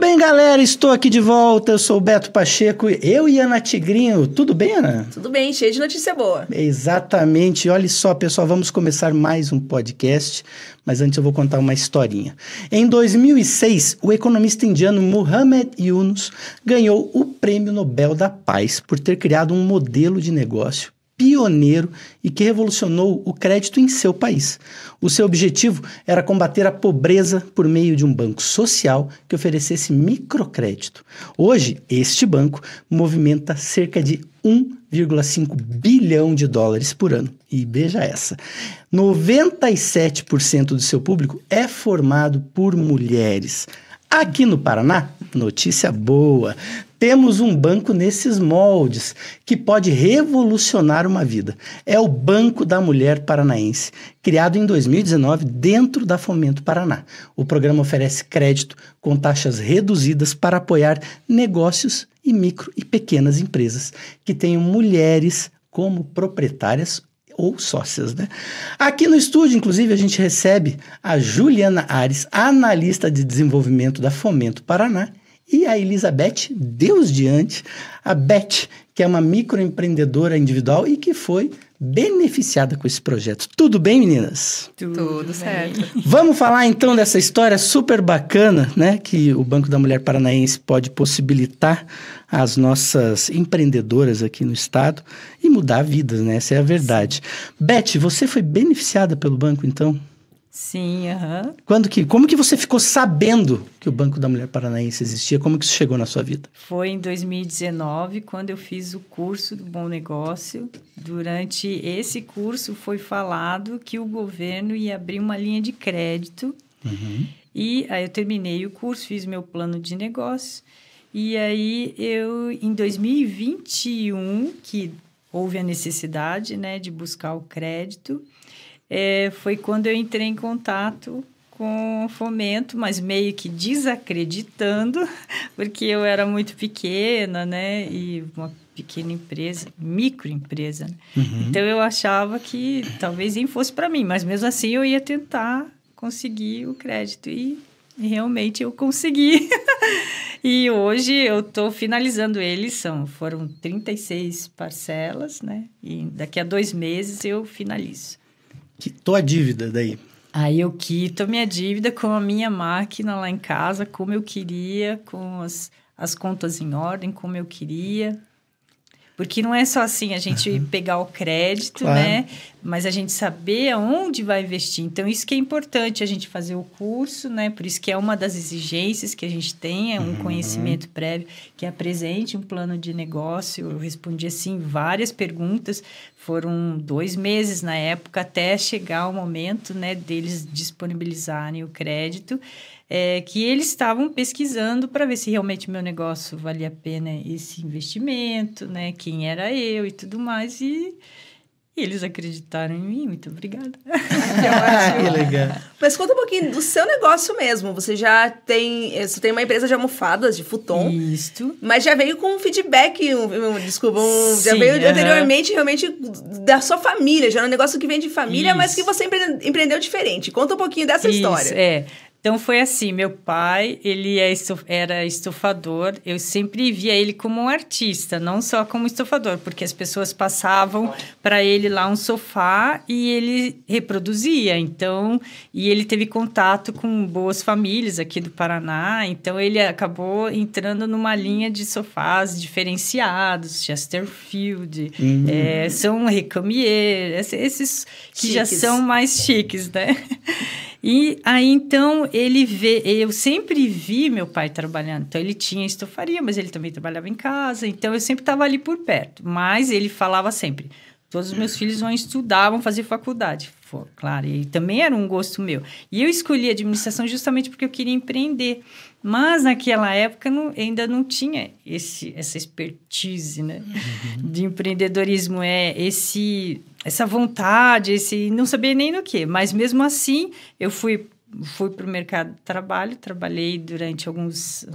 bem, galera? Estou aqui de volta. Eu sou o Beto Pacheco, eu e Ana Tigrinho. Tudo bem, Ana? Tudo bem, cheio de notícia boa. Exatamente. Olha só, pessoal, vamos começar mais um podcast, mas antes eu vou contar uma historinha. Em 2006, o economista indiano Muhammad Yunus ganhou o Prêmio Nobel da Paz por ter criado um modelo de negócio pioneiro e que revolucionou o crédito em seu país. O seu objetivo era combater a pobreza por meio de um banco social que oferecesse microcrédito. Hoje, este banco movimenta cerca de 1,5 bilhão de dólares por ano. E veja essa: 97% do seu público é formado por mulheres. Aqui no Paraná, notícia boa: temos um banco nesses moldes que pode revolucionar uma vida. É o Banco da Mulher Paranaense, criado em 2019 dentro da Fomento Paraná. O programa oferece crédito com taxas reduzidas para apoiar negócios e micro e pequenas empresas que tenham mulheres como proprietárias ou sócias, né? Aqui no estúdio, inclusive, a gente recebe a Juliana Ares, analista de desenvolvimento da Fomento Paraná, e a Elizabeth, Deus diante, a Beth, que é uma microempreendedora individual e que foi beneficiada com esse projeto. Tudo bem, meninas? Tudo, Tudo certo. Vamos falar então dessa história super bacana, né, que o Banco da Mulher Paranaense pode possibilitar às nossas empreendedoras aqui no estado e mudar vidas, né? Essa é a verdade. Beth, você foi beneficiada pelo banco então? Sim, aham. Uhum. Quando que, como que você ficou sabendo que o Banco da Mulher Paranaense existia? Como que isso chegou na sua vida? Foi em 2019, quando eu fiz o curso do Bom Negócio. Durante esse curso foi falado que o governo ia abrir uma linha de crédito. Uhum. E aí eu terminei o curso, fiz meu plano de negócio. E aí eu em 2021 que houve a necessidade, né, de buscar o crédito é, foi quando eu entrei em contato com fomento, mas meio que desacreditando, porque eu era muito pequena, né? E uma pequena empresa, microempresa. Né? Uhum. Então eu achava que talvez nem fosse para mim, mas mesmo assim eu ia tentar conseguir o crédito e realmente eu consegui. e hoje eu estou finalizando eles, são, foram 36 parcelas, né? E daqui a dois meses eu finalizo. Quitou a dívida daí. Aí eu quito a minha dívida com a minha máquina lá em casa, como eu queria, com as, as contas em ordem, como eu queria. Porque não é só assim a gente uhum. pegar o crédito, claro. né? Mas a gente saber aonde vai investir. Então, isso que é importante, a gente fazer o curso, né? Por isso que é uma das exigências que a gente tem, é um uhum. conhecimento prévio que apresente é um plano de negócio. Eu respondi, assim, várias perguntas. Foram dois meses na época até chegar o momento, né? Deles disponibilizarem o crédito é, que eles estavam pesquisando para ver se realmente meu negócio valia a pena esse investimento, né? Quem era eu e tudo mais. E eles acreditaram em mim, muito obrigada. que legal. Mas conta um pouquinho do seu negócio mesmo. Você já tem. Eh, você tem uma empresa de almofadas, de futon. Isso. Mas já veio com um feedback, um, um desculpa, um, Sim, já veio uh -huh. anteriormente realmente da sua família. Já é um negócio que vem de família, Isso. mas que você empreendeu diferente. Conta um pouquinho dessa Isso, história. É. Então foi assim, meu pai, ele é era estofador, eu sempre via ele como um artista, não só como estofador, porque as pessoas passavam para ele lá um sofá e ele reproduzia. Então, e ele teve contato com boas famílias aqui do Paraná, então ele acabou entrando numa linha de sofás diferenciados, Chesterfield, uhum. é, São Recamier, esses que chiques. já são mais chiques, né? E aí então ele vê, eu sempre vi meu pai trabalhando. Então ele tinha estofaria, mas ele também trabalhava em casa. Então eu sempre estava ali por perto. Mas ele falava sempre: todos os meus filhos vão estudar, vão fazer faculdade. claro, e também era um gosto meu. E eu escolhi administração justamente porque eu queria empreender. Mas naquela época não, ainda não tinha esse, essa expertise né? Uhum. de empreendedorismo, é esse, essa vontade, esse não sabia nem no que. Mas mesmo assim, eu fui fui para o mercado de trabalho, trabalhei durante alguns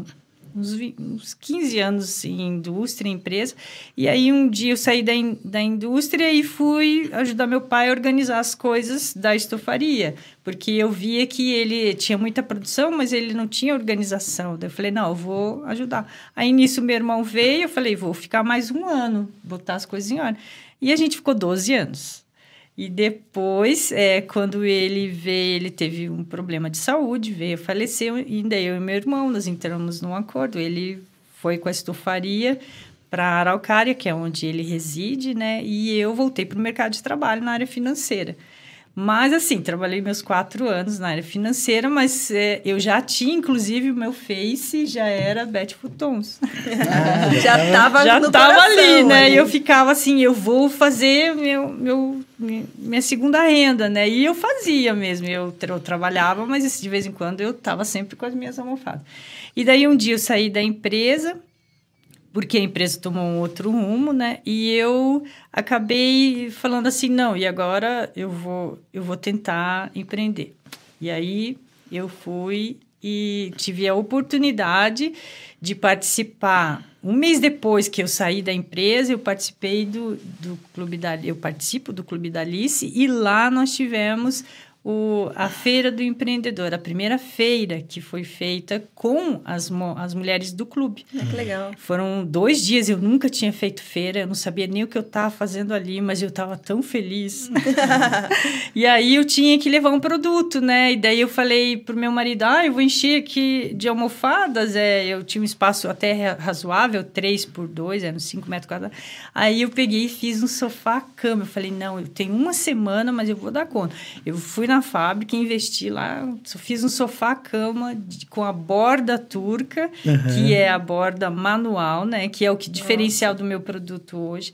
uns, uns 15 anos assim, em indústria, empresa. E aí um dia eu saí da, in, da indústria e fui ajudar meu pai a organizar as coisas da estofaria, porque eu via que ele tinha muita produção, mas ele não tinha organização. Daí eu falei, não, eu vou ajudar. Aí nisso meu irmão veio, eu falei, vou ficar mais um ano, botar as coisas em ordem. E a gente ficou 12 anos e depois, é, quando ele veio, ele teve um problema de saúde, veio falecer, e daí eu e meu irmão, nós entramos num acordo. Ele foi com a estufaria para Araucária, que é onde ele reside, né? E eu voltei para o mercado de trabalho na área financeira. Mas, assim, trabalhei meus quatro anos na área financeira, mas é, eu já tinha, inclusive, o meu Face já era Beth Futons. Ah, já estava Já estava ali, né? né? E eu ficava assim, eu vou fazer meu, meu, minha segunda renda, né? E eu fazia mesmo, eu, eu trabalhava, mas de vez em quando eu estava sempre com as minhas almofadas. E daí um dia eu saí da empresa porque a empresa tomou um outro rumo, né? E eu acabei falando assim, não, e agora eu vou, eu vou tentar empreender. E aí eu fui e tive a oportunidade de participar. Um mês depois que eu saí da empresa, eu participei do, do Clube da eu participo do Clube da Alice e lá nós tivemos o, a Feira do Empreendedor, a primeira feira que foi feita com as, as mulheres do clube. Ah, que legal. Foram dois dias, eu nunca tinha feito feira, eu não sabia nem o que eu estava fazendo ali, mas eu estava tão feliz. e aí eu tinha que levar um produto, né? E daí eu falei pro meu marido, ah, eu vou encher aqui de almofadas, é, eu tinha um espaço até razoável, três por dois, eram cinco metros quadrados. Aí eu peguei e fiz um sofá-cama, eu falei, não, eu tenho uma semana, mas eu vou dar conta. Eu fui na na fábrica, investi lá, fiz um sofá-cama com a borda turca, uhum. que é a borda manual, né? Que é o que diferencial Nossa. do meu produto hoje.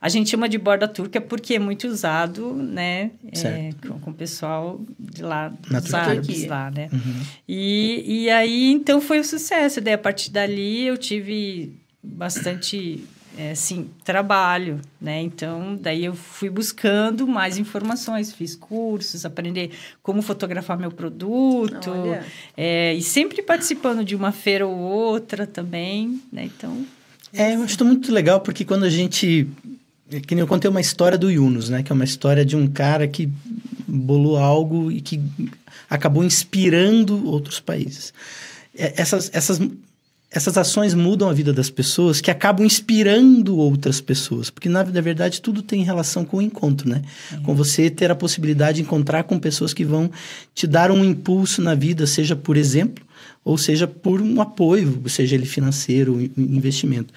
A gente chama de borda turca porque é muito usado, né? É, com, com, o pessoal de lá, Na dos Turquia. árabes lá, né? Uhum. E, e aí, então, foi um sucesso. Daí, né. a partir dali, eu tive bastante é, assim, trabalho, né? Então, daí eu fui buscando mais informações, fiz cursos, aprender como fotografar meu produto, é, e sempre participando de uma feira ou outra também, né? Então... É, eu acho muito legal, porque quando a gente... É que nem eu contei uma história do Yunus, né? Que é uma história de um cara que bolou algo e que acabou inspirando outros países é, essas, essas essas ações mudam a vida das pessoas que acabam inspirando outras pessoas. Porque, na verdade, tudo tem relação com o encontro, né? Uhum. Com você ter a possibilidade de encontrar com pessoas que vão te dar um impulso na vida, seja por exemplo, ou seja por um apoio, seja ele financeiro, investimento.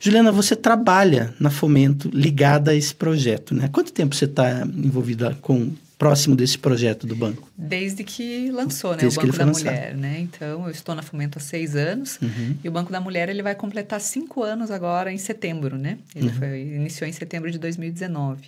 Juliana, você trabalha na Fomento ligada a esse projeto, né? Quanto tempo você está envolvida com próximo desse projeto do banco? Desde que lançou, né? Desde o Banco da lançado. Mulher, né? Então, eu estou na Fomento há seis anos uhum. e o Banco da Mulher ele vai completar cinco anos agora em setembro, né? Ele uhum. foi, iniciou em setembro de 2019.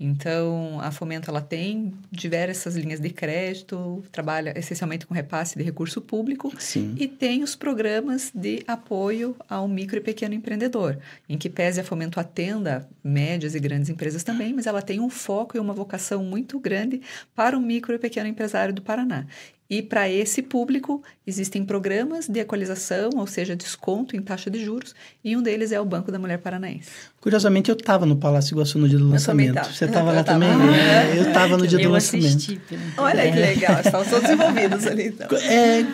Então, a Fomento ela tem diversas linhas de crédito, trabalha essencialmente com repasse de recurso público Sim. e tem os programas de apoio ao micro e pequeno empreendedor, em que pese a Fomento atenda médias e grandes empresas também, mas ela tem um foco e uma vocação muito grande para o micro e pequeno empresário do Paraná. E para esse público, existem programas de equalização, ou seja, desconto em taxa de juros, e um deles é o Banco da Mulher Paranaense. Curiosamente, eu estava no Palácio Iguaçu no dia do eu lançamento. Tava. Você estava lá também? Ah, é. Eu estava no dia eu do assisti, lançamento. Pelo... Olha é. que legal, estão todos envolvidos ali. Então. É,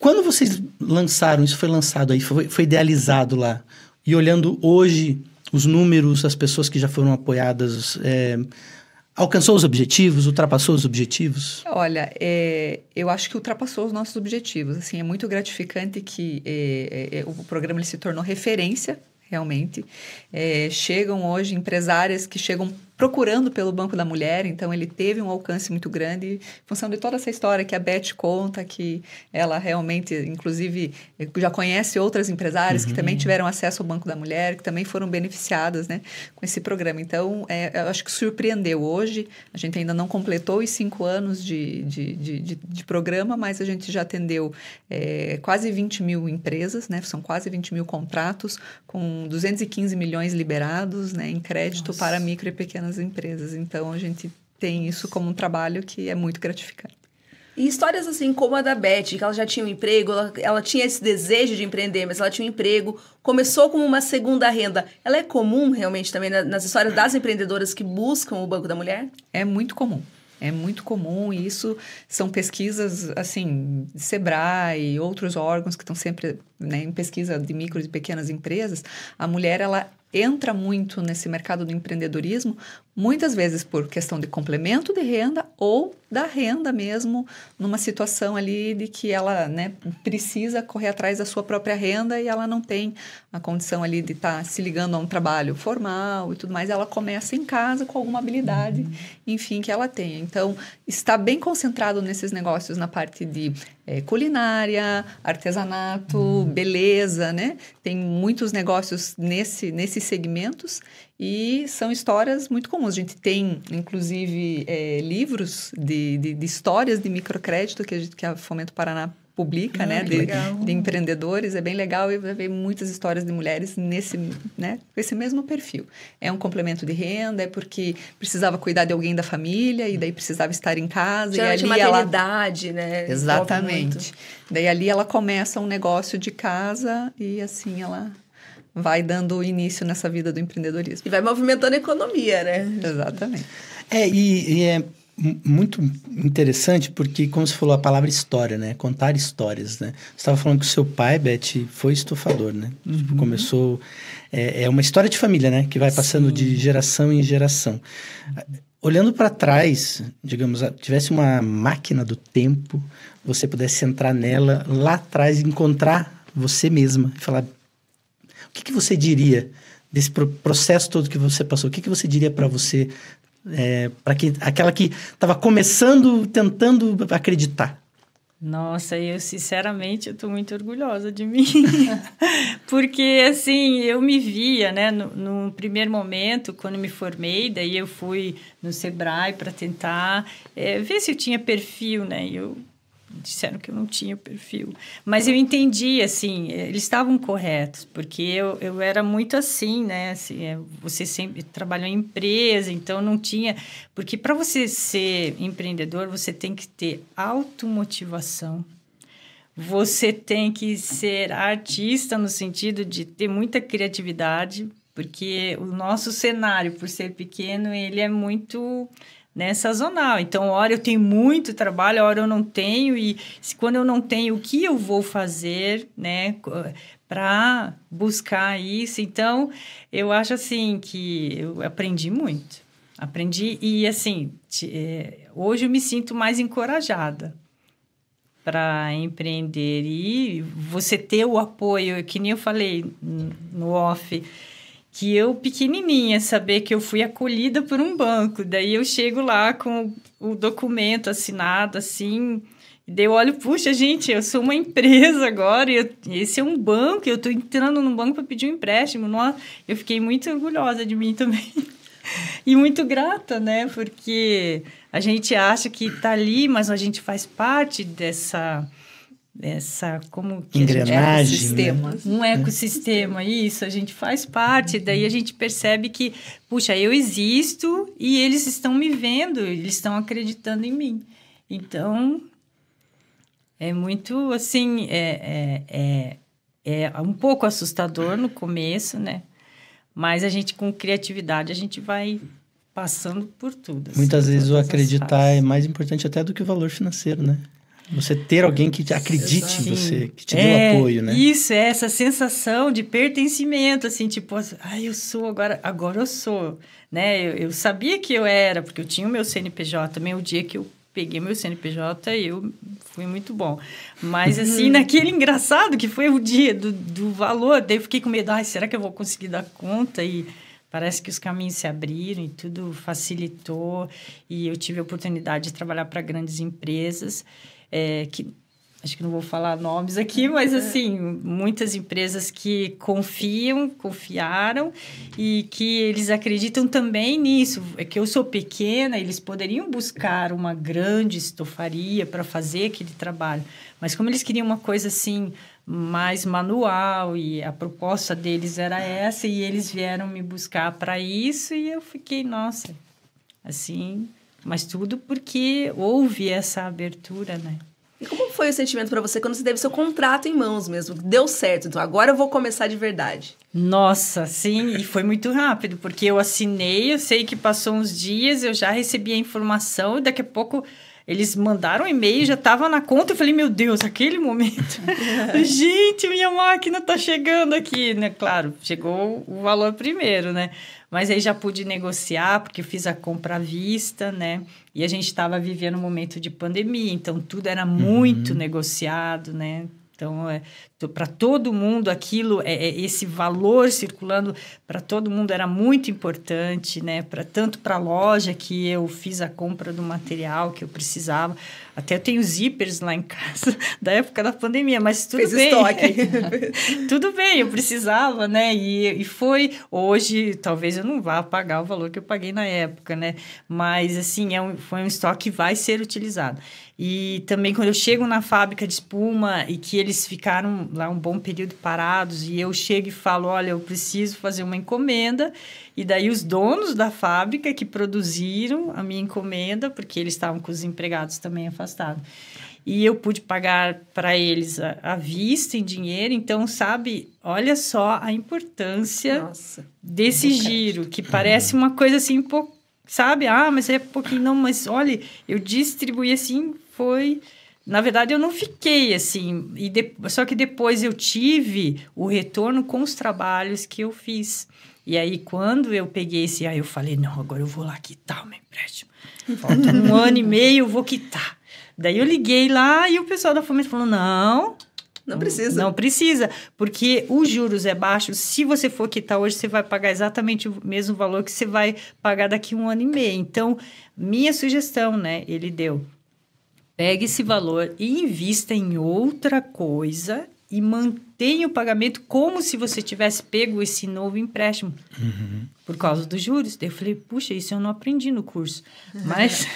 quando vocês lançaram, isso foi lançado aí, foi, foi idealizado lá, e olhando hoje os números, as pessoas que já foram apoiadas, é, Alcançou os objetivos? Ultrapassou os objetivos? Olha, é, eu acho que ultrapassou os nossos objetivos. Assim, é muito gratificante que é, é, é o programa se tornou referência realmente. É, chegam hoje empresárias que chegam procurando pelo Banco da Mulher, então ele teve um alcance muito grande, em função de toda essa história que a Beth conta, que ela realmente, inclusive, já conhece outras empresárias uhum. que também uhum. tiveram acesso ao Banco da Mulher, que também foram beneficiadas né, com esse programa. Então, é, eu acho que surpreendeu hoje, a gente ainda não completou os cinco anos de, de, de, de, de programa, mas a gente já atendeu é, quase 20 mil empresas, né, são quase 20 mil contratos, com 215 milhões liberados né, em crédito Nossa. para micro e pequenas nas empresas. Então, a gente tem isso como um trabalho que é muito gratificante. E histórias assim como a da Beth, que ela já tinha um emprego, ela, ela, tinha esse desejo de empreender, mas ela tinha um emprego, começou como uma segunda renda. Ela é comum realmente também nas histórias das empreendedoras que buscam o Banco da Mulher? É muito comum. É muito comum e isso são pesquisas, assim, Sebrae e outros órgãos que estão sempre né, em pesquisa de micro e pequenas empresas. A mulher, ela entra muito nesse mercado do empreendedorismo muitas vezes por questão de complemento de renda ou da renda mesmo, numa situação ali de que ela né, precisa correr atrás da sua própria renda e ela não tem a condição ali de estar tá se ligando a um trabalho formal e tudo mais, ela começa em casa com alguma habilidade, uhum. enfim, que ela tenha. Então, está bem concentrado nesses negócios na parte de é, culinária, artesanato, uhum. beleza, né? Tem muitos negócios nesse, nesses segmentos e são histórias muito comuns. A gente tem, inclusive, é, livros de, de, de, histórias de microcrédito que a, gente, que a Fomento Paraná publica, né, ah, né? De, de, empreendedores. É bem legal e vai ver muitas histórias de mulheres nesse, né? Com esse mesmo perfil. É um complemento de renda, é porque precisava cuidar de alguém da família e daí precisava estar em casa. Já e ali maternidade, ela... né? Exatamente. Daí ali ela começa um negócio de casa e assim ela vai dando início nessa vida do empreendedorismo. E vai movimentando a economia, né? Exatamente. É, e, e é muito interessante porque, como você falou, a palavra história, né? Contar histórias, né? Você estava falando que o seu pai, Beth, foi estufador, né? Uhum. Tipo, começou... É, é, uma história de família, né? Que vai passando Sim. de geração em geração. Olhando para trás, digamos, tivesse uma máquina do tempo, você pudesse entrar nela lá atrás e encontrar você mesma e falar que, que você diria desse processo todo que você passou? O que, que você diria para você, é, para que aquela que estava começando, tentando acreditar? Nossa, eu sinceramente estou muito orgulhosa de mim, porque assim eu me via, né, no, no, primeiro momento quando me formei, daí eu fui no Sebrae para tentar é, ver se eu tinha perfil, né, eu disseram que eu não tinha perfil. Mas eu entendi, assim, eles estavam corretos, porque eu, eu era muito assim, né? Assim, é, você sempre trabalhou em empresa, então não tinha. Porque para você ser empreendedor, você tem que ter automotivação. Você tem que ser artista no sentido de ter muita criatividade, porque o nosso cenário, por ser pequeno, ele é muito né, sazonal. Então, hora eu tenho muito trabalho, hora eu não tenho e se, quando eu não tenho, o que eu vou fazer, né, para buscar isso? Então, eu acho assim que eu aprendi muito. Aprendi e assim, é, hoje eu me sinto mais encorajada para empreender e você ter o apoio, que nem eu falei no off, que eu pequenininha saber que eu fui acolhida por um banco. Daí eu chego lá com o documento assinado assim, e daí eu olho, puxa, gente, eu sou uma empresa agora, e eu, esse é um banco, eu estou entrando num banco para pedir um empréstimo. Nossa, eu fiquei muito orgulhosa de mim também. e muito grata, né? Porque a gente acha que está ali, mas a gente faz parte dessa essa como que engrenagem, né? um é. ecossistema, isso a gente faz parte, daí a gente percebe que, puxa, eu existo e eles estão me vendo, eles estão acreditando em mim. Então é muito assim, é, é, é, é um pouco assustador no começo, né? Mas a gente com criatividade a gente vai passando por tudo. Assim, Muitas vezes o acreditar é mais importante até do que o valor financeiro, né? Você ter alguém que acredite em você, que te dê um é, apoio, né? Isso, é essa sensação de pertencimento, assim, tipo, ah, eu sou agora, agora eu sou, né? Eu, eu sabia que eu era, porque eu tinha o meu CNPJ também, o dia que eu peguei meu CNPJ eu fui muito bom. Mas, uhum. assim, naquele engraçado que foi o dia do, do valor, daí eu fiquei com medo, ai, será que eu vou conseguir dar conta e... Parece que os caminhos se abriram e tudo facilitou, e eu tive a oportunidade de trabalhar para grandes empresas é, que acho que não vou falar nomes aqui, é. mas é. assim, muitas empresas que confiam, confiaram e que eles acreditam também nisso. É que eu sou pequena, eles poderiam buscar uma grande estofaria para fazer aquele trabalho, mas como eles queriam uma coisa assim mais manual e a proposta deles era essa e eles vieram me buscar para isso e eu fiquei, nossa, assim, mas tudo porque houve essa abertura, né? E como foi o sentimento para você quando você teve seu contrato em mãos mesmo? Deu certo, então agora eu vou começar de verdade. Nossa, sim, e foi muito rápido, porque eu assinei, eu sei que passou uns dias, eu já recebi a informação, e daqui a pouco eles mandaram um e-mail, já estava na conta. Eu falei, meu Deus, aquele momento. Gente, minha máquina está chegando aqui, né? Claro, chegou o valor primeiro, né? Mas aí já pude negociar, porque fiz a compra à vista, né? E a gente estava vivendo um momento de pandemia, então tudo era muito uhum. negociado, né? Então, é, para todo mundo, aquilo, é, é esse valor circulando, para todo mundo era muito importante, né? Pra, tanto para a loja, que eu fiz a compra do material que eu precisava, até tenho zippers lá em casa da época da pandemia, mas tudo Fez bem. Estoque. tudo bem, eu precisava, né? E, e foi. Hoje, talvez eu não vá pagar o valor que eu paguei na época, né? Mas, assim, é um, foi um estoque que vai ser utilizado. E também quando eu chego na fábrica de espuma e que eles ficaram lá um bom período parados e eu chego e falo, olha, eu preciso fazer uma encomenda e daí os donos da fábrica que produziram a minha encomenda, porque eles estavam com os empregados também afastados. E eu pude pagar para eles a, a, vista em dinheiro. Então, sabe, olha só a importância Nossa, desse giro, que parece uma coisa assim, pouco, sabe? Ah, mas é pouquinho, não, mas olha, eu distribuí assim, foi. Na verdade, eu não fiquei assim. E de... Só que depois eu tive o retorno com os trabalhos que eu fiz. E aí, quando eu peguei esse, aí eu falei, não, agora eu vou lá quitar o meu empréstimo. Falta um ano e meio, eu vou quitar. Daí eu liguei lá e o pessoal da Fomento falou, não... Não precisa. Não precisa, porque os juros é baixo. Se você for quitar hoje, você vai pagar exatamente o mesmo valor que você vai pagar daqui um ano e meio. Então, minha sugestão, né? Ele deu. Pegue esse valor e invista em outra coisa e mantém o pagamento como se você tivesse pego esse novo empréstimo uhum. por causa dos juros. Daí eu falei, puxa, isso eu não aprendi no curso. Mas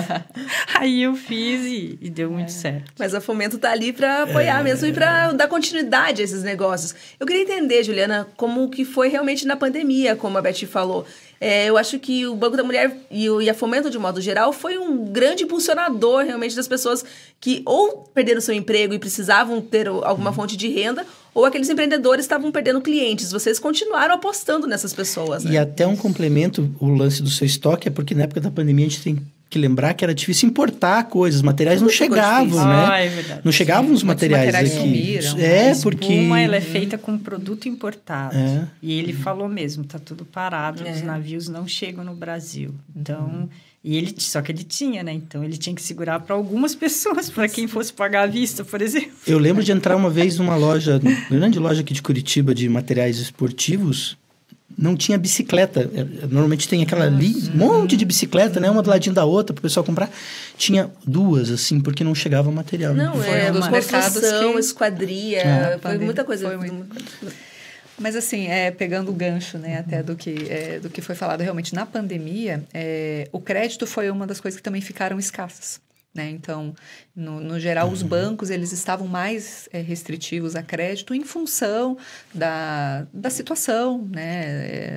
aí eu fiz e, e deu muito é. certo. Mas a Fomento tá ali para apoiar é. mesmo e para dar continuidade a esses negócios. Eu queria entender, Juliana, como que foi realmente na pandemia, como a Beth falou. É, eu acho que o Banco da Mulher e, o, e a Fomento, de modo geral, foi um grande impulsionador realmente das pessoas que ou perderam seu emprego e precisavam ter alguma uhum. fonte de renda, ou aqueles empreendedores estavam perdendo clientes. Vocês continuaram apostando nessas pessoas. Né? E até um complemento, o lance do seu estoque, é porque na época da pandemia a gente tem que lembrar que era difícil importar coisas, materiais Tudo não chegavam, né? Ah, é verdade. Não chegavam os materiais, materiais aqui. Sumiram, é, né? porque uma ela é feita com produto importado. É. E ele uhum. falou mesmo, tá tudo parado, é. os navios não chegam no Brasil. Então, uhum. e ele só que ele tinha, né? Então ele tinha que segurar para algumas pessoas, para quem fosse pagar a vista, por exemplo. Eu lembro de entrar uma vez numa loja, grande loja aqui de Curitiba de materiais esportivos, não tinha bicicleta. É, normalmente tem aquela ali, um monte de bicicleta, né? Uma do ladinho da outra, para o pessoal comprar. Tinha duas, assim, porque não chegava material. Né? Não, foi é, um dos construção, que... esquadria, é, foi muita coisa. Foi muito... Mas assim, é, pegando o gancho né, até do que, é, do que foi falado realmente na pandemia, é, o crédito foi uma das coisas que também ficaram escassas. Né? Então, no, no geral, uhum. os bancos eles estavam mais é, restritivos a crédito em função da, da situação, né?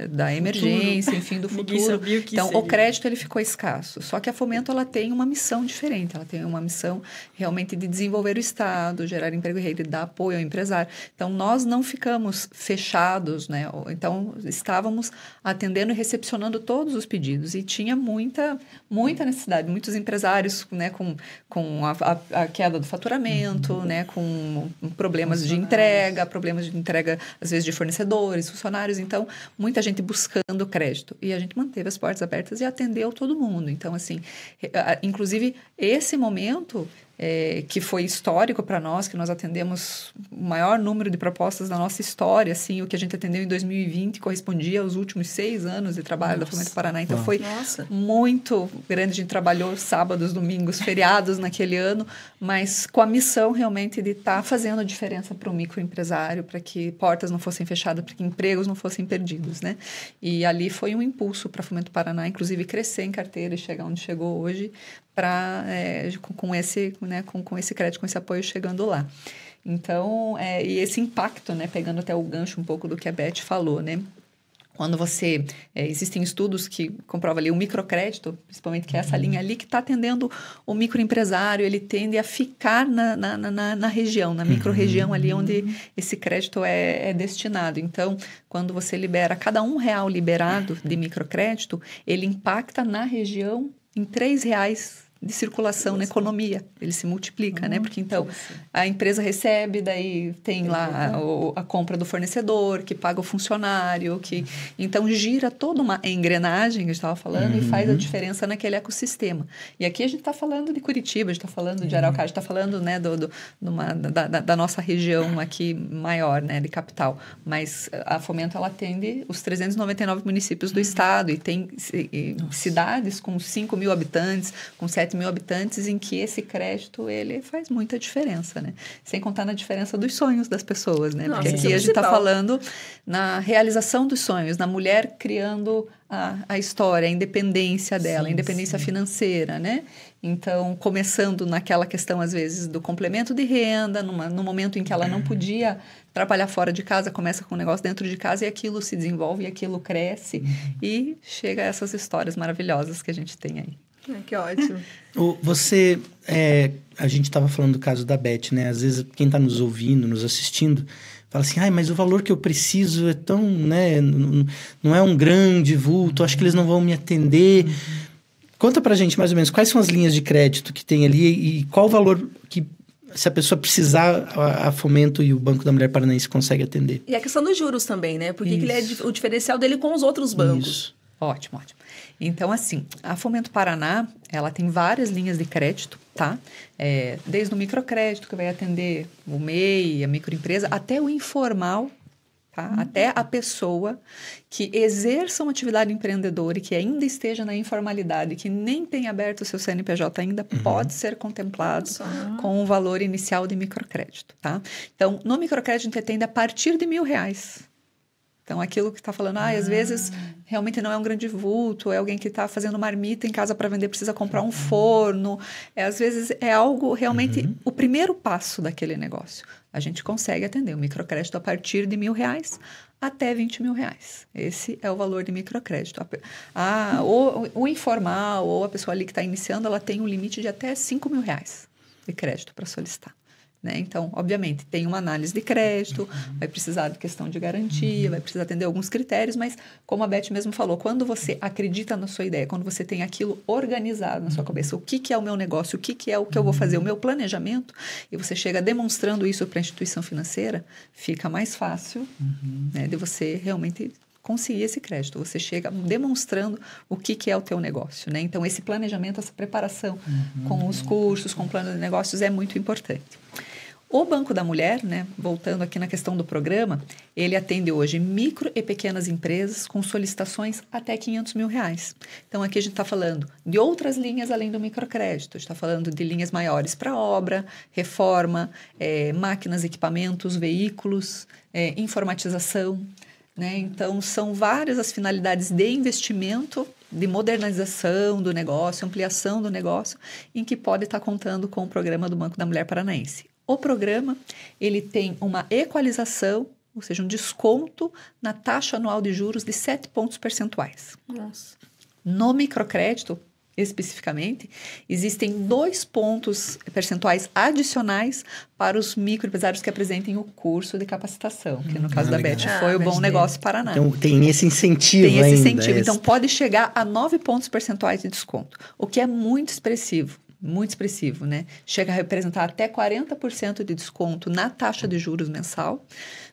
É, da emergência, enfim, do futuro. então, seria. o crédito ele ficou escasso. Só que a Fomento ela tem uma missão diferente. Ela tem uma missão realmente de desenvolver o Estado, gerar emprego e renda, dar apoio ao empresário. Então, nós não ficamos fechados, né? Então, estávamos atendendo e recepcionando todos os pedidos. E tinha muita, muita necessidade. Muitos empresários né, com, com a a, a queda do faturamento, uhum. né, com problemas de entrega, problemas de entrega, às vezes, de fornecedores, funcionários. Então, muita gente buscando crédito. E a gente manteve as portas abertas e atendeu todo mundo. Então, assim, eh, inclusive, esse momento é, que foi histórico para nós, que nós atendemos o maior número de propostas da nossa história, assim, o que a gente atendeu em 2020 correspondia aos últimos seis anos de trabalho nossa. da Fomento Paraná, então ah. foi nossa. muito grande, a gente trabalhou sábados, domingos, feriados naquele ano, mas com a missão realmente de estar tá fazendo a diferença para o microempresário, para que portas não fossem fechadas, para que empregos não fossem perdidos, né? E ali foi um impulso para Fomento Paraná, inclusive crescer em carteira e chegar onde chegou hoje, para é, com, esse né, com, com esse crédito, com esse apoio chegando lá. Então, é, e esse impacto, né, pegando até o gancho um pouco do que a Beth falou, né? Quando você. É, existem estudos que comprovam ali o microcrédito, principalmente que é essa uhum. linha ali que está atendendo o microempresário, ele tende a ficar na, na, na, na região, na microrregião ali onde uhum. esse crédito é, é, destinado. Então, quando você libera cada um real liberado de microcrédito, ele impacta na região em três reais de circulação na economia. Ele se multiplica, né? uhum, né? Porque então a empresa recebe, daí tem lá uhum. a, a, compra do fornecedor, que paga o funcionário, que uhum. então gira toda uma engrenagem que a gente estava falando uhum. e faz a uhum. diferença naquele ecossistema. E aqui a gente está falando de Curitiba, a gente está falando uhum. de Araucária, a gente está falando né, do, do numa, da, da, da, nossa região aqui maior, né, de capital. Mas a Fomento ela atende os 399 municípios do estado e tem e, cidades com 5 mil habitantes, com 7 mil habitantes em que esse crédito ele faz muita diferença, né? Sem contar na diferença dos sonhos das pessoas, né? Nossa, Porque aqui é a gente está falando na realização dos sonhos, na mulher criando a, a história, a independência dela, sim, a independência sim. financeira, né? Então, começando naquela questão, às vezes, do complemento de renda, numa, no momento em que ela não podia trabalhar fora de casa, começa com um negócio dentro de casa e aquilo se desenvolve, e aquilo cresce. Uhum. E chega a essas histórias maravilhosas que a gente tem aí. Ah, que ótimo. você, é, a gente estava falando do caso da Beth, né? Às vezes quem está nos ouvindo, nos assistindo, fala assim, ai, mas o valor que eu preciso é tão, né? Não é um grande vulto, acho que eles não vão me atender. Uhum. Conta pra gente mais ou menos quais são as linhas de crédito que tem ali e qual o valor que se a pessoa precisar, a, Fomento e o Banco da Mulher Paranaense consegue atender. E a questão dos juros também, né? Porque ele é o diferencial dele com os outros bancos. Isso. Ótimo, ótimo. Então, assim, a Fomento Paraná, ela tem várias linhas de crédito, tá? É, desde o microcrédito, que vai atender o MEI, a microempresa, até o informal, tá? Uhum. Até a pessoa que exerça uma atividade empreendedora e que ainda esteja na informalidade, que nem tem aberto o seu CNPJ ainda, uhum. pode ser contemplado Nossa. com o um valor inicial de microcrédito, tá? Então, no microcrédito, a gente atende a partir de mil reais, então, aquilo que está falando, ah, às vezes realmente não é um grande vulto, é alguém que está fazendo marmita em casa para vender, precisa comprar um forno. É, às vezes é algo realmente uhum. o primeiro passo daquele negócio. A gente consegue atender o microcrédito a partir de mil reais até 20 mil reais. Esse é o valor de microcrédito. A, ou, o informal, ou a pessoa ali que está iniciando, ela tem um limite de até 5 mil reais de crédito para solicitar. Né? Então, obviamente, tem uma análise de crédito, uhum. vai precisar de questão de garantia, uhum. vai precisar atender alguns critérios, mas como a Beth mesmo falou, quando você acredita na sua ideia, quando você tem aquilo organizado na sua cabeça, o que, que é o meu negócio, o que, que é o que eu vou fazer, o meu planejamento, e você chega demonstrando isso para a instituição financeira, fica mais fácil uhum. né, de você realmente conseguir esse crédito. Você chega demonstrando o que, que é o teu negócio, né? Então, esse planejamento, essa preparação uhum. com os cursos, com o plano de negócios é muito importante. O Banco da Mulher, né, voltando aqui na questão do programa, ele atende hoje micro e pequenas empresas com solicitações até 500 mil reais. Então, aqui a gente está falando de outras linhas além do microcrédito. A gente está falando de linhas maiores para obra, reforma, é, máquinas, equipamentos, veículos, é, informatização. Né? Então, são várias as finalidades de investimento de modernização do negócio, ampliação do negócio, em que pode estar tá contando com o programa do Banco da Mulher Paranaense o programa ele tem uma equalização, ou seja, um desconto na taxa anual de juros de 7 pontos percentuais. Nossa. No microcrédito, especificamente, existem dois pontos percentuais adicionais para os microempresários que apresentem o curso de capacitação, que no hum, caso ah, da Beth ah, foi o Bom Negócio Paraná. Então tem esse incentivo Tem esse ainda, incentivo, esse. É então pode chegar a nove pontos percentuais de desconto, o que é muito expressivo muito expressivo, né? Chega a representar até 40% de desconto na taxa de juros mensal.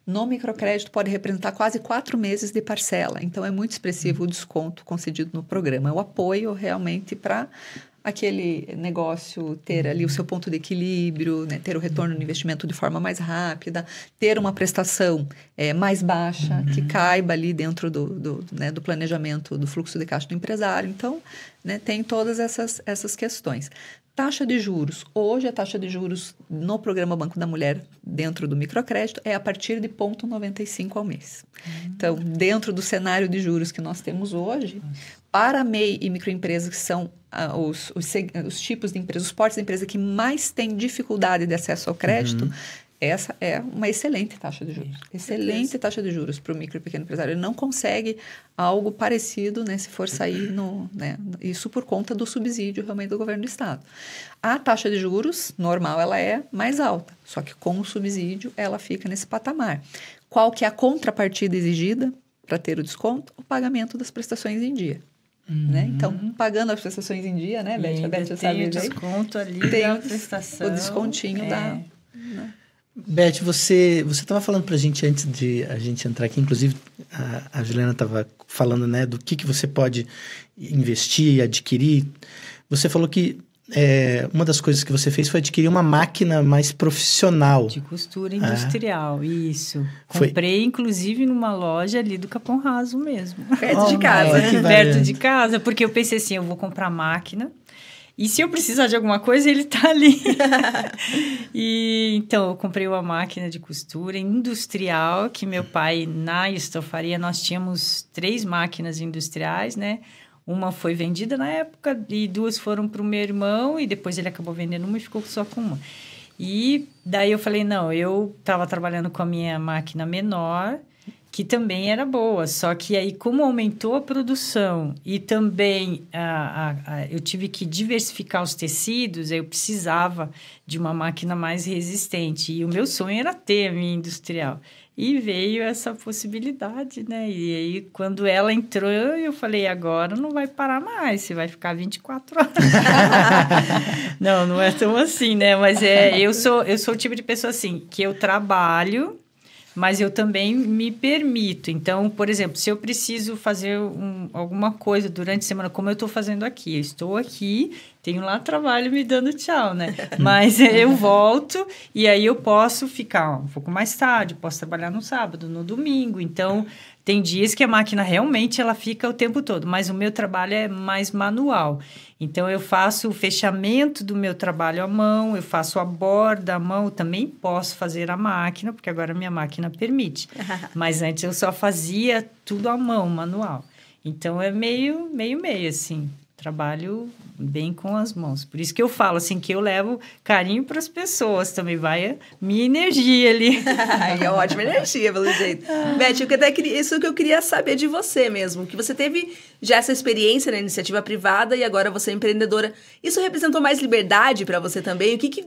No microcrédito pode representar quase quatro meses de parcela. Então é muito expressivo o desconto concedido no programa. É o apoio realmente para aquele negócio ter ali o seu ponto de equilíbrio, né? ter o retorno do investimento de forma mais rápida, ter uma prestação é, mais baixa, uhum. que caiba ali dentro do, do, né, do, planejamento do fluxo de caixa do empresário. Então, né, tem todas essas, essas questões. Taxa de juros. Hoje, a taxa de juros no programa Banco da Mulher, dentro do microcrédito, é a partir de 0,95 ao mês. Uhum. Então, dentro do cenário de juros que nós temos hoje, para MEI e microempresa, que são ah, os, os, os, tipos de empresas os portes de empresa que mais têm dificuldade de acesso ao crédito, uhum. essa é uma excelente taxa de juros. Excelente taxa de juros para o micro e pequeno empresário. Ele não consegue algo parecido né, se for sair no. Né, isso por conta do subsídio realmente do governo do Estado. A taxa de juros, normal, ela é mais alta, só que com o subsídio ela fica nesse patamar. Qual que é a contrapartida exigida? Para ter o desconto, o pagamento das prestações em dia. Né? Uhum. Né? Então, pagando as prestações em dia, né, Beth? A Beth sabe o né? desconto ali tem da prestação. O descontinho é. da... Né? Beth, você você estava falando para a gente antes de a gente entrar aqui, inclusive a, a Juliana estava falando né, do que, que você pode investir, adquirir. Você falou que é, uma das coisas que você fez foi adquirir uma máquina mais profissional. De costura industrial, é. isso. Foi. Comprei, inclusive, numa loja ali do Capão Raso mesmo. Perto oh, de casa. Perto de casa, porque eu pensei assim, eu vou comprar máquina. E se eu precisar de alguma coisa, ele tá ali. e então eu comprei uma máquina de costura industrial que meu pai na estofaria nós tínhamos três máquinas industriais, né? Uma foi vendida na época e duas foram para o meu irmão e depois ele acabou vendendo uma e ficou só com uma. E daí eu falei, não, eu estava trabalhando com a minha máquina menor, que também era boa, só que aí como aumentou a produção e também a, a, a, eu tive que diversificar os tecidos, eu precisava de uma máquina mais resistente. E o meu sonho era ter a minha industrial. E veio essa possibilidade, né? E aí, quando ela entrou, eu falei: agora não vai parar mais, você vai ficar 24 horas. não, não é tão assim, né? Mas é, eu sou, eu sou o tipo de pessoa assim, que eu trabalho, mas eu também me permito. Então, por exemplo, se eu preciso fazer um, alguma coisa durante a semana, como eu estou fazendo aqui, eu estou aqui tenho lá trabalho me dando tchau, né? Mas é, eu volto e aí eu posso ficar um pouco mais tarde, posso trabalhar no sábado, no domingo. Então, tem dias que a máquina realmente ela fica o tempo todo, mas o meu trabalho é mais manual. Então, eu faço o fechamento do meu trabalho à mão, eu faço a borda à mão, também posso fazer a máquina, porque agora a minha máquina permite. mas antes eu só fazia tudo à mão, manual. Então, é meio, meio, meio, assim trabalho bem com as mãos. Por isso que eu falo assim que eu levo carinho para as pessoas também, vai minha energia ali. é ótima energia, pelo jeito. Ah. Beth, eu até queria, isso que eu queria saber de você mesmo, que você teve já essa experiência na né, iniciativa privada e agora você é empreendedora. Isso representou mais liberdade para você também? O que que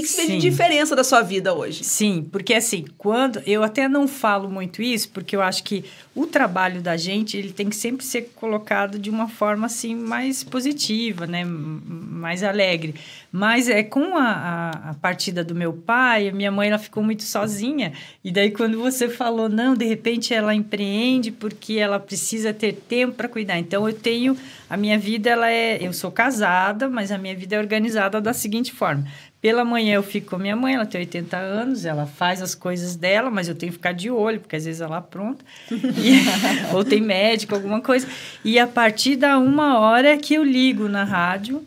que, que fez de diferença da sua vida hoje? Sim, porque assim, quando eu até não falo muito isso, porque eu acho que o trabalho da gente ele tem que sempre ser colocado de uma forma assim mais positiva, né, mais alegre. Mas é com a, a, a partida do meu pai, a minha mãe ela ficou muito sozinha e daí quando você falou não, de repente ela empreende porque ela precisa ter tempo para cuidar. Então eu tenho a minha vida ela é, eu sou casada, mas a minha vida é organizada da seguinte forma: pela manhã eu fico com a minha mãe, ela tem 80 anos, ela faz as coisas dela, mas eu tenho que ficar de olho, porque às vezes ela apronta. É ou tem médico, alguma coisa. E a partir da uma hora é que eu ligo na rádio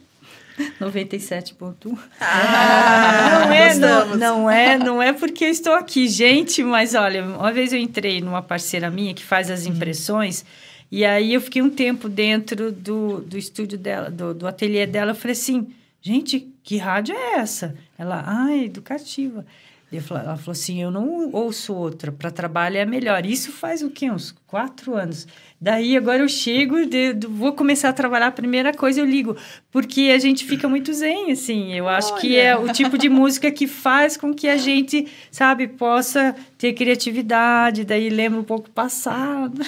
97.1. Ah, não é, não, não, é, não é porque eu estou aqui, gente, mas olha, uma vez eu entrei numa parceira minha que faz as uhum. impressões, e aí eu fiquei um tempo dentro do, do estúdio dela, do, do ateliê dela, eu falei assim, Gente, que rádio é essa? Ela, ah, é educativa. Ela falou assim: eu não ouço outra, para trabalho é melhor. Isso faz o quê? Uns quatro anos. Daí agora eu chego, de, de, vou começar a trabalhar, a primeira coisa eu ligo, porque a gente fica muito zen, assim. Eu acho Olha. que é o tipo de música que faz com que a gente, sabe, possa ter criatividade, daí lembra um pouco o passado.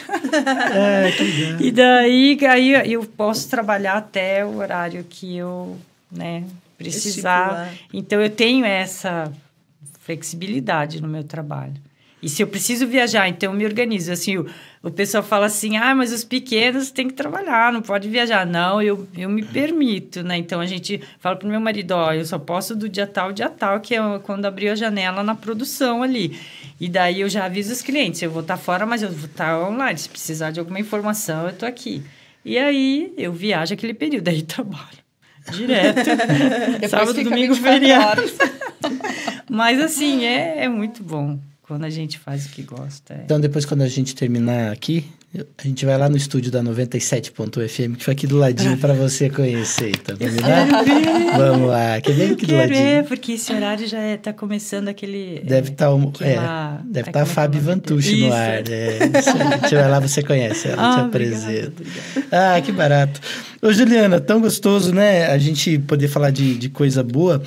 É, que e daí aí eu posso trabalhar até o horário que eu né? Precisar. Estipular. Então eu tenho essa flexibilidade no meu trabalho. E se eu preciso viajar, então eu me organizo. Assim, o, o pessoal fala assim, ah, mas os pequenos têm que trabalhar, não pode viajar. Não, eu, eu me permito, né? Então, a gente fala pro meu marido, ó, eu só posso do dia tal, dia tal, que é quando abriu a janela na produção ali. E daí eu já aviso os clientes, eu vou estar tá fora, mas eu vou estar tá online. Se precisar de alguma informação, eu tô aqui. E aí, eu viajo aquele período, aí trabalho. Direto. Sábado, domingo, feriado. Mas assim, é, é muito bom quando a gente faz o que gosta. É. Então, depois, quando a gente terminar aqui, a gente vai lá no estúdio da 97.fm, que foi aqui do ladinho, para você conhecer, tá combinado? Né? Vamos lá, que bem aqui do ladinho. Ver, porque esse horário já está é, começando aquele... É, deve estar tá um, é, lá, deve tá, tá a Fábio Vantucci no ar. É, a gente vai lá, você conhece, ela ah, te apresenta. Ah, que barato. Ô, Juliana, tão gostoso, né? A gente poder falar de, de coisa boa.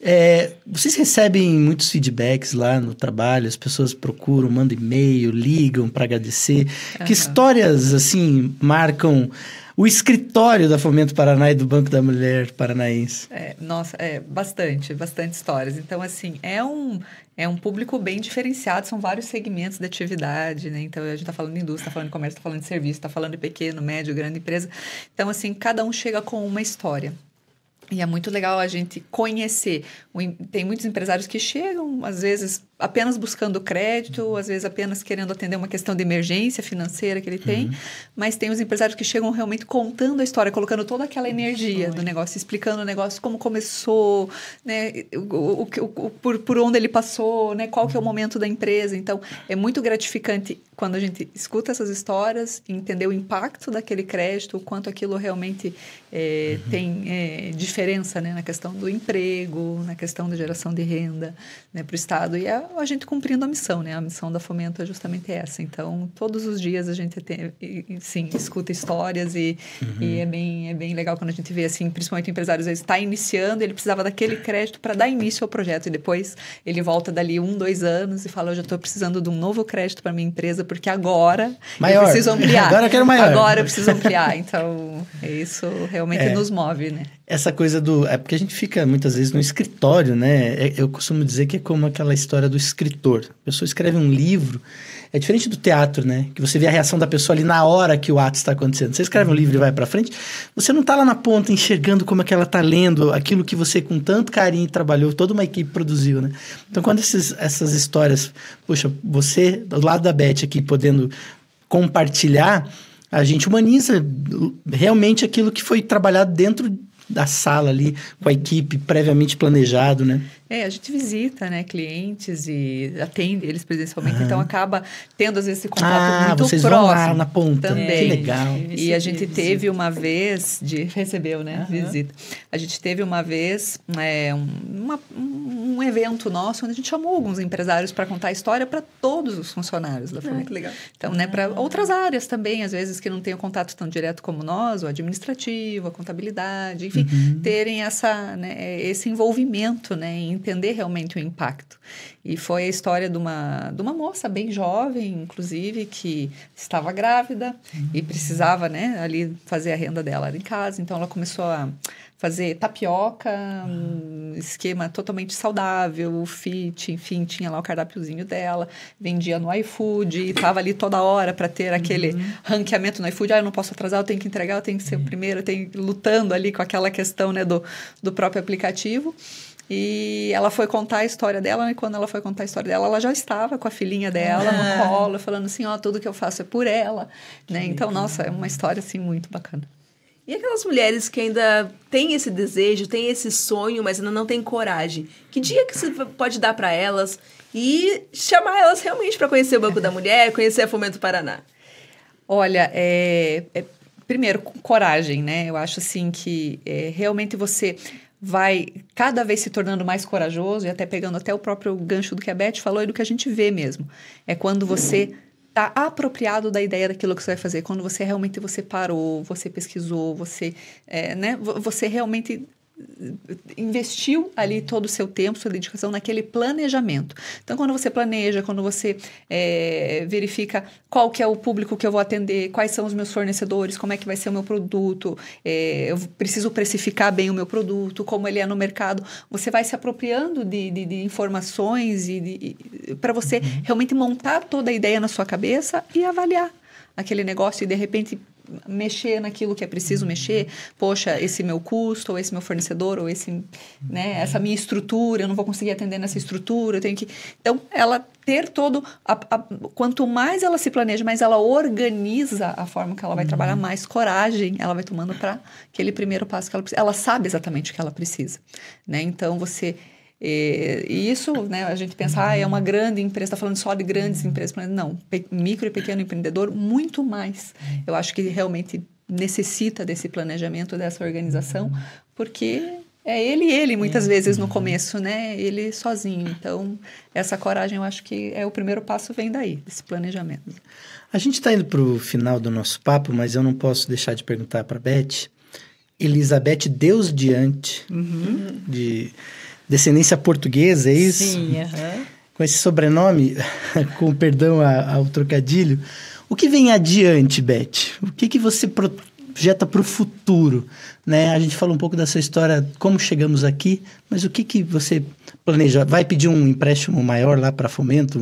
É, vocês recebem muitos feedbacks lá no trabalho, as pessoas procuram, mandam e-mail, ligam para agradecer. Uhum. Que histórias, assim, marcam o escritório da Fomento Paraná e do Banco da Mulher Paranaense. É, nossa, é bastante, bastante histórias. Então, assim, é um, é um público bem diferenciado, são vários segmentos de atividade, né? Então, a gente está falando de indústria, está falando de comércio, está falando de serviço, está falando de pequeno, médio, grande empresa. Então, assim, cada um chega com uma história. E é muito legal a gente conhecer. Tem muitos empresários que chegam, às vezes, apenas buscando crédito, uhum. às vezes apenas querendo atender uma questão de emergência financeira que ele tem, uhum. mas tem os empresários que chegam realmente contando a história, colocando toda aquela energia do negócio, explicando o negócio, como começou, né, o, o, o, por, por onde ele passou, né, qual que é o uhum. momento da empresa. Então, é muito gratificante quando a gente escuta essas histórias, entender o impacto daquele crédito, o quanto aquilo realmente é, uhum. tem é, diferença né, na questão do emprego, na questão da geração de renda né, para o Estado. E é a gente cumprindo a missão, né? A missão da Fomento é justamente essa. Então, todos os dias a gente tem, sim, escuta histórias e, uhum. e é, bem, é bem legal quando a gente vê, assim, principalmente empresários, ele está iniciando, ele precisava daquele crédito para dar início ao projeto e depois ele volta dali um, dois anos e fala, eu já estou precisando de um novo crédito para minha empresa porque agora maior. eu preciso ampliar. agora eu quero maior. Agora eu preciso ampliar. Então, é isso realmente é. nos move, né? Essa coisa do... É porque a gente fica muitas vezes no escritório, né? É, eu costumo dizer que é como aquela história do escritor. A pessoa escreve um livro. É diferente do teatro, né? Que você vê a reação da pessoa ali na hora que o ato está acontecendo. Você escreve um livro e vai para frente, você não está lá na ponta enxergando como é que ela está lendo aquilo que você com tanto carinho trabalhou, toda uma equipe produziu, né? Então, quando esses, essas histórias, poxa, você, do lado da Beth aqui, podendo compartilhar, a gente humaniza realmente aquilo que foi trabalhado dentro da sala ali, com a equipe previamente planejado, né? É, a gente visita, né, clientes e atende eles presencialmente, ah. então acaba tendo às vezes esse contato ah, muito vocês próximo. Vão lá na ponta. Também. que legal. E a é gente visita. teve uma vez de recebeu, né, visita. A gente teve uma vez é, uma, um evento nosso onde a gente chamou alguns empresários para contar a história para todos os funcionários da FUNAC. Ah, legal. Então, né, para outras áreas também, às vezes que não têm o contato tão direto como nós, o administrativo, a contabilidade, enfim, uhum. terem essa, né, esse envolvimento, né, em entender realmente o impacto. E foi a história de uma, de uma moça bem jovem, inclusive, que estava grávida uhum. e precisava, né, ali fazer a renda dela em casa. Então ela começou a fazer tapioca, uhum. um esquema totalmente saudável, fit, enfim, tinha lá o cardápiozinho dela, vendia no iFood, e estava ali toda hora para ter aquele uhum. ranqueamento no iFood, ah, eu não posso atrasar, eu tenho que entregar, eu tenho que ser o uhum. primeiro, eu tenho lutando ali com aquela questão, né, do, do próprio aplicativo. E ela foi contar a história dela, e né? quando ela foi contar a história dela, ela já estava com a filhinha dela ah. no colo, falando assim, ó, oh, tudo que eu faço é por ela, que né? Então, legal. Então, nossa, é uma história assim muito bacana. E aquelas mulheres que ainda têm esse desejo, têm esse sonho, mas ainda não têm coragem. Que dia que você pode dar para elas e chamar elas realmente para conhecer o Banco da Mulher, conhecer a Fomento Paraná? Olha, é, é primeiro, coragem, né? Eu acho assim que é, realmente você vai cada vez se tornando mais corajoso e até pegando até o próprio gancho do que a Beth falou e do que a gente vê mesmo. É quando você está apropriado da ideia daquilo que você vai fazer, quando você realmente você parou, você pesquisou, você, é, né, você realmente investiu ali todo o seu tempo, sua dedicação naquele planejamento. Então, quando você planeja, quando você é, verifica qual que é o público que eu vou atender, quais são os meus fornecedores, como é que vai ser o meu produto, é, eu preciso precificar bem o meu produto, como ele é no mercado, você vai se apropriando de, de, de informações e para você uhum. realmente montar toda a ideia na sua cabeça e avaliar aquele negócio e de repente mexer naquilo que é preciso uhum. mexer. Poxa, esse meu custo, ou esse meu fornecedor, ou esse, né, uhum. essa minha estrutura, eu não vou conseguir atender nessa estrutura, eu tenho que. Então, ela ter todo. A, a, quanto mais ela se planeja, mais ela organiza a forma que ela vai uhum. trabalhar, mais coragem ela vai tomando para aquele primeiro passo que ela precisa. Ela sabe exatamente o que ela precisa. Né? Então, você e, e, isso, né, a gente pensa, ah, é uma grande empresa, está falando só de grandes empresas. não, micro e pequeno empreendedor, muito mais. Eu acho que realmente necessita desse planejamento, dessa organização, porque é ele ele muitas é. vezes no uhum. começo, né? Ele sozinho. Então, essa coragem eu acho que é o primeiro passo vem daí, desse planejamento. A gente está indo para o final do nosso papo, mas eu não posso deixar de perguntar para Beth. Elizabeth Deus diante uhum. de descendência portuguesa, é isso? Sim, uhum. Com esse sobrenome, com perdão ao trocadilho, o que vem adiante, Beth? O que, que você projeta para o futuro? Né? A gente falou um pouco da sua história, como chegamos aqui, mas o que, que você planeja vai pedir um empréstimo maior lá para fomento,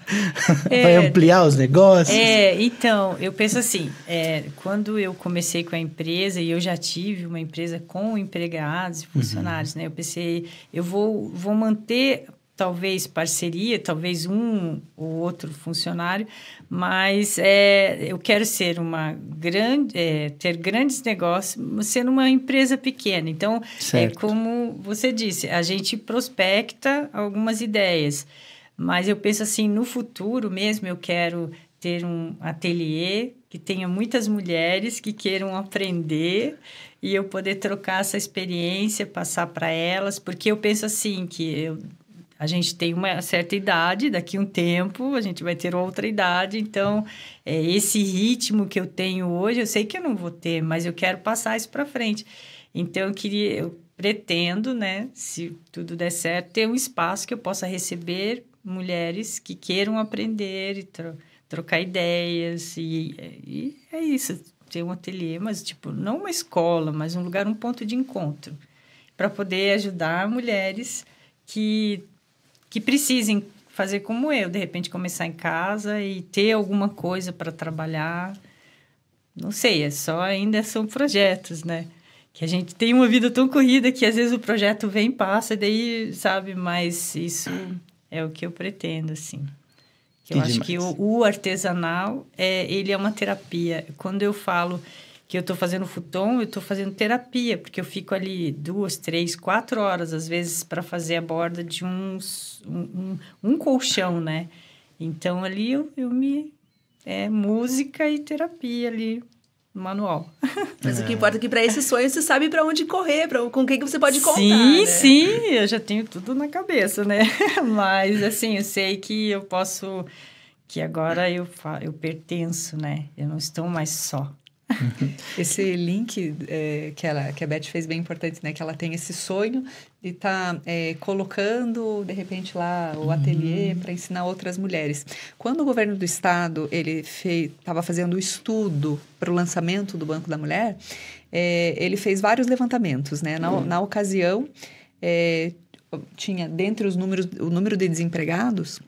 é, vai ampliar os negócios. É, então, eu penso assim, é, quando eu comecei com a empresa e eu já tive uma empresa com empregados e uhum. funcionários, uhum. né? Eu pensei, eu vou, vou manter talvez parceria, talvez um ou outro funcionário, mas é, eu quero ser uma grande, é, ter grandes negócios, sendo uma empresa pequena. Então, é certo. é como você disse, a gente prospecta algumas ideias, mas eu penso assim, no futuro mesmo eu quero ter um ateliê que tenha muitas mulheres que queiram aprender e eu poder trocar essa experiência, passar para elas, porque eu penso assim que eu a gente tem uma certa idade, daqui um tempo a gente vai ter outra idade. Então, é, esse ritmo que eu tenho hoje, eu sei que eu não vou ter, mas eu quero passar isso para frente. Então, eu queria, eu pretendo, né, se tudo der certo, ter um espaço que eu possa receber mulheres que queiram aprender e tro trocar ideias. E, e é isso, ter um ateliê, mas tipo, não uma escola, mas um lugar, um ponto de encontro, para poder ajudar mulheres que que precisem fazer como eu, de repente começar em casa e ter alguma coisa para trabalhar. Não sei, é só ainda são projetos, né? Que a gente tem uma vida tão corrida que às vezes o projeto vem, passa e daí, sabe, mas isso é o que eu pretendo, assim. eu que acho demais. que o, o, artesanal é ele é uma terapia. Quando eu falo que eu tô fazendo futon, eu tô fazendo terapia, porque eu fico ali duas, três, quatro horas, às vezes, para fazer a borda de uns, um, um, um, colchão, né? Então, ali eu, eu me... É música e terapia ali, manual. Mas é. o que é. importa é que para esse sonho você sabe para onde correr, pra, com quem que você pode contar. Sim, né? sim, eu já tenho tudo na cabeça, né? Mas assim, eu sei que eu posso que agora eu eu pertenço, né? Eu não estou mais só. esse link é, que, ela, que a Beth fez bem importante, né? Que ela tem esse sonho de estar tá, é, colocando, de repente, lá o uhum. ateliê uhum. para ensinar outras mulheres. Quando o governo do estado ele estava fazendo o estudo para o lançamento do Banco da Mulher, é, ele fez vários levantamentos, né? Na, uhum. na ocasião, é, tinha, dentre os números, o número de desempregados,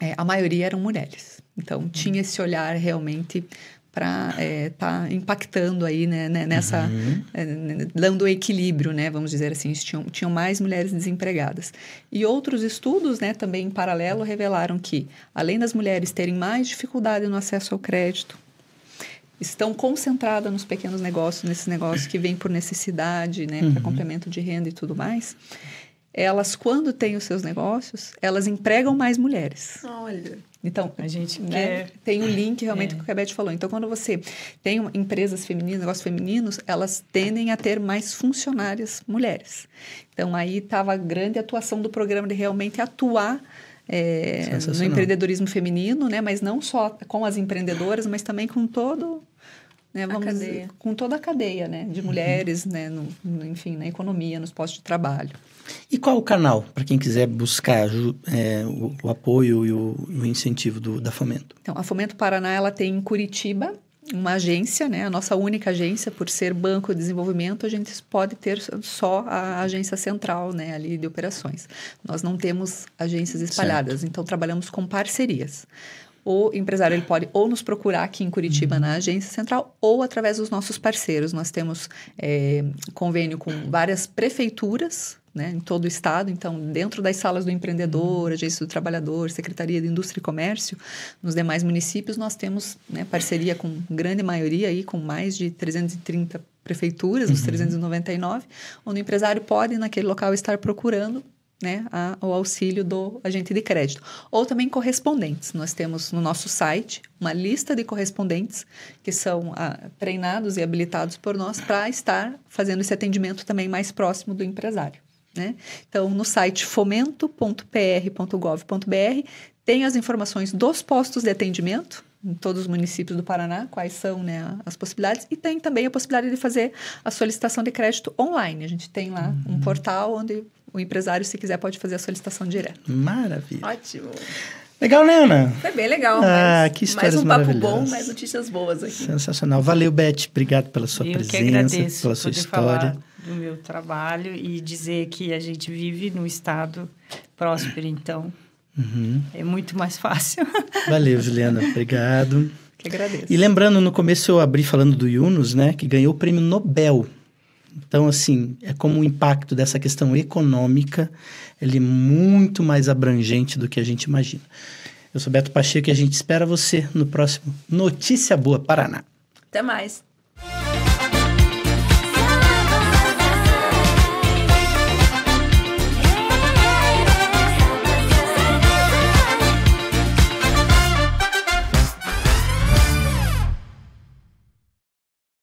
é, a maioria eram mulheres. Então, uhum. tinha esse olhar realmente para é, tá impactando aí né, né nessa uhum. é, né, dando equilíbrio né vamos dizer assim tinham, tinham mais mulheres desempregadas e outros estudos né também em paralelo revelaram que além das mulheres terem mais dificuldade no acesso ao crédito estão concentradas nos pequenos negócios nesses negócios que vêm por necessidade né uhum. para complemento de renda e tudo mais elas quando têm os seus negócios elas empregam mais mulheres olha então, a gente né, tem um link realmente é. que o Cabete falou. Então, quando você tem empresas femininas, negócios femininos, elas tendem a ter mais funcionárias mulheres. Então, aí estava a grande atuação do programa de realmente atuar é, no empreendedorismo feminino, né? Mas não só com as empreendedoras, mas também com todo né, vamos dizer, com toda a cadeia né, de uhum. mulheres, uhum. né, no, no, enfim, na economia, nos postos de trabalho. E qual o canal para quem quiser buscar é, o, o, apoio e o, o incentivo do, da Fomento? Então, a Fomento Paraná ela tem em Curitiba uma agência, né? A nossa única agência, por ser banco de desenvolvimento, a gente pode ter só a agência central, né? Ali de operações. Nós não temos agências espalhadas, certo. então trabalhamos com parcerias. O empresário ele pode ou nos procurar aqui em Curitiba uhum. na agência central ou através dos nossos parceiros. Nós temos é, convênio com várias prefeituras né, em todo o estado. Então, dentro das salas do empreendedor, uhum. agência do trabalhador, secretaria de indústria e comércio, nos demais municípios nós temos né, parceria com grande maioria aí com mais de 330 prefeituras, uhum. os 399, onde o empresário pode naquele local estar procurando né, a, o auxílio do agente de crédito. Ou também correspondentes. Nós temos no nosso site uma lista de correspondentes que são a, ah, treinados e habilitados por nós para estar fazendo esse atendimento também mais próximo do empresário. Né? Então, no site fomento.pr.gov.br tem as informações dos postos de atendimento em todos os municípios do Paraná, quais são né, as possibilidades, e tem também a possibilidade de fazer a solicitação de crédito online. A gente tem lá uhum. um portal onde o empresário, se quiser, pode fazer a solicitação direto. Maravilha. Ótimo. Legal, né, Ana? Foi bem legal. Ah, que histórias Mais um papo bom, mais notícias boas aqui. Sensacional. Valeu, Beth. Obrigado pela sua Eu presença, pela sua história. Falar do meu trabalho e dizer que a gente vive num estado próspero, então uhum. é muito mais fácil. Valeu, Juliana. Obrigado. Que agradeço. E lembrando, no começo eu abri falando do Yunus, né, que ganhou o prêmio Nobel. Então, assim, é como o impacto dessa questão econômica, ele é muito mais abrangente do que a gente imagina. Eu sou Beto Pacheco e a gente espera você no próximo Notícia Boa Paraná. Até mais.